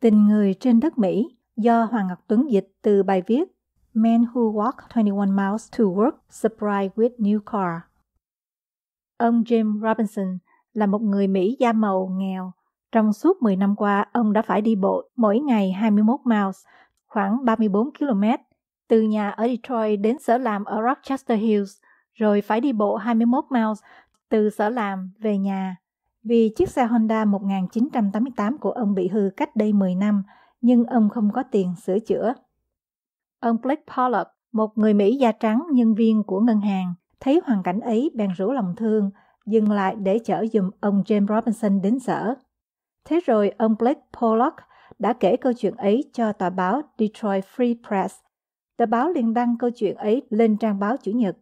Tình người trên đất Mỹ do Hoàng Ngọc Tuấn dịch từ bài viết Men Who Walk 21 Miles to Work Surprised with New Car. Ông Jim Robinson là một người Mỹ da màu nghèo. Trong suốt 10 năm qua, ông đã phải đi bộ mỗi ngày 21 miles, khoảng 34 km, từ nhà ở Detroit đến sở làm ở Rochester Hills, rồi phải đi bộ 21 miles từ sở làm về nhà. Vì chiếc xe Honda 1988 của ông bị hư cách đây 10 năm, nhưng ông không có tiền sửa chữa. Ông Blake Pollock, một người Mỹ da trắng nhân viên của ngân hàng, thấy hoàn cảnh ấy bèn rủ lòng thương, dừng lại để chở dùm ông James Robinson đến sở. Thế rồi ông Blake Pollock đã kể câu chuyện ấy cho tòa báo Detroit Free Press. Tờ báo liền đăng câu chuyện ấy lên trang báo Chủ nhật.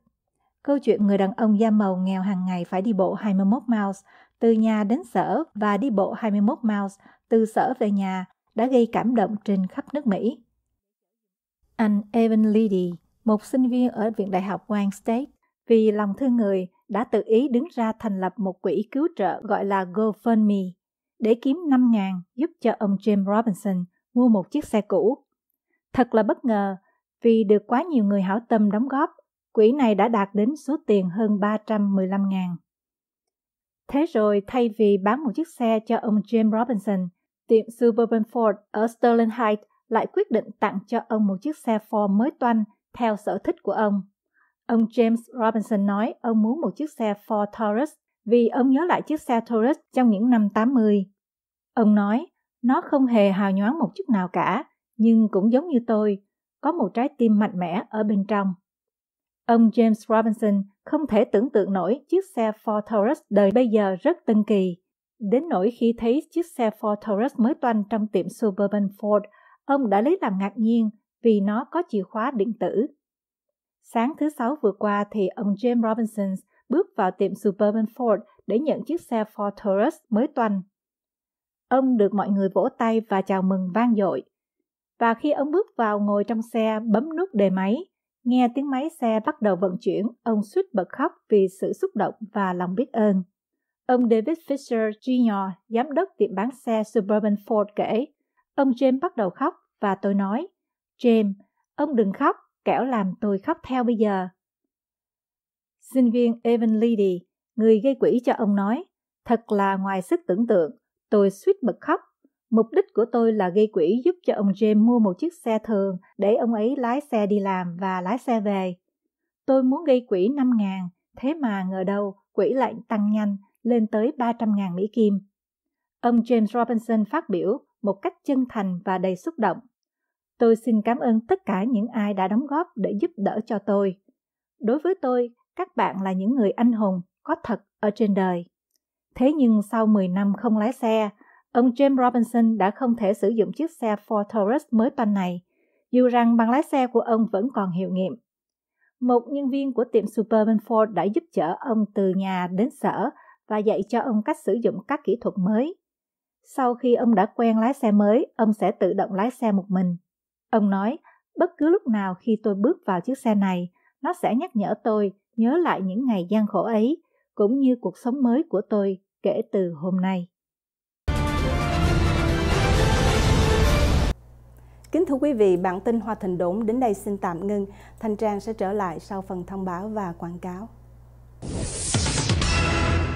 Câu chuyện người đàn ông da màu nghèo hàng ngày phải đi bộ 21 miles từ nhà đến sở và đi bộ 21 miles từ sở về nhà đã gây cảm động trên khắp nước Mỹ. Anh Evan Liddy, một sinh viên ở Viện Đại học Wayne State, vì lòng thương người đã tự ý đứng ra thành lập một quỹ cứu trợ gọi là GoFundMe để kiếm 5.000 giúp cho ông Jim Robinson mua một chiếc xe cũ. Thật là bất ngờ vì được quá nhiều người hảo tâm đóng góp, quỹ này đã đạt đến số tiền hơn 315.000. Thế rồi, thay vì bán một chiếc xe cho ông James Robinson, tiệm Suburban Ford ở Sterling Heights lại quyết định tặng cho ông một chiếc xe Ford mới toanh theo sở thích của ông. Ông James Robinson nói ông muốn một chiếc xe Ford Taurus vì ông nhớ lại chiếc xe Taurus trong những năm 80. Ông nói, nó không hề hào nhoáng một chút nào cả, nhưng cũng giống như tôi, có một trái tim mạnh mẽ ở bên trong. Ông James Robinson không thể tưởng tượng nổi chiếc xe Ford Taurus đời bây giờ rất tân kỳ. Đến nỗi khi thấy chiếc xe Ford Taurus mới toanh trong tiệm Suburban Ford, ông đã lấy làm ngạc nhiên vì nó có chìa khóa điện tử. Sáng thứ Sáu vừa qua thì ông James Robinson bước vào tiệm Suburban Ford để nhận chiếc xe Ford Taurus mới toanh. Ông được mọi người vỗ tay và chào mừng vang dội. Và khi ông bước vào ngồi trong xe bấm nút đề máy, Nghe tiếng máy xe bắt đầu vận chuyển, ông suýt bật khóc vì sự xúc động và lòng biết ơn. Ông David Fisher Jr., giám đốc tiệm bán xe Suburban Ford kể, ông James bắt đầu khóc và tôi nói, James, ông đừng khóc, kẻo làm tôi khóc theo bây giờ. Sinh viên Evan Leedy, người gây quỹ cho ông nói, thật là ngoài sức tưởng tượng, tôi suýt bật khóc Mục đích của tôi là gây quỹ giúp cho ông James mua một chiếc xe thường để ông ấy lái xe đi làm và lái xe về. Tôi muốn gây quỹ 5 ngàn, thế mà ngờ đâu quỹ lại tăng nhanh lên tới 300 ngàn Mỹ Kim. Ông James Robinson phát biểu một cách chân thành và đầy xúc động. Tôi xin cảm ơn tất cả những ai đã đóng góp để giúp đỡ cho tôi. Đối với tôi, các bạn là những người anh hùng có thật ở trên đời. Thế nhưng sau 10 năm không lái xe, ông James Robinson đã không thể sử dụng chiếc xe Ford Taurus mới toanh này, dù rằng bằng lái xe của ông vẫn còn hiệu nghiệm. Một nhân viên của tiệm Superman Ford đã giúp chở ông từ nhà đến sở và dạy cho ông cách sử dụng các kỹ thuật mới. Sau khi ông đã quen lái xe mới, ông sẽ tự động lái xe một mình. Ông nói, bất cứ lúc nào khi tôi bước vào chiếc xe này, nó sẽ nhắc nhở tôi nhớ lại những ngày gian khổ ấy, cũng như cuộc sống mới của tôi kể từ hôm nay. Kính thưa quý vị, bản tin Hoa Thịnh đốn đến đây xin tạm ngưng. Thanh Trang sẽ trở lại sau phần thông báo và quảng cáo.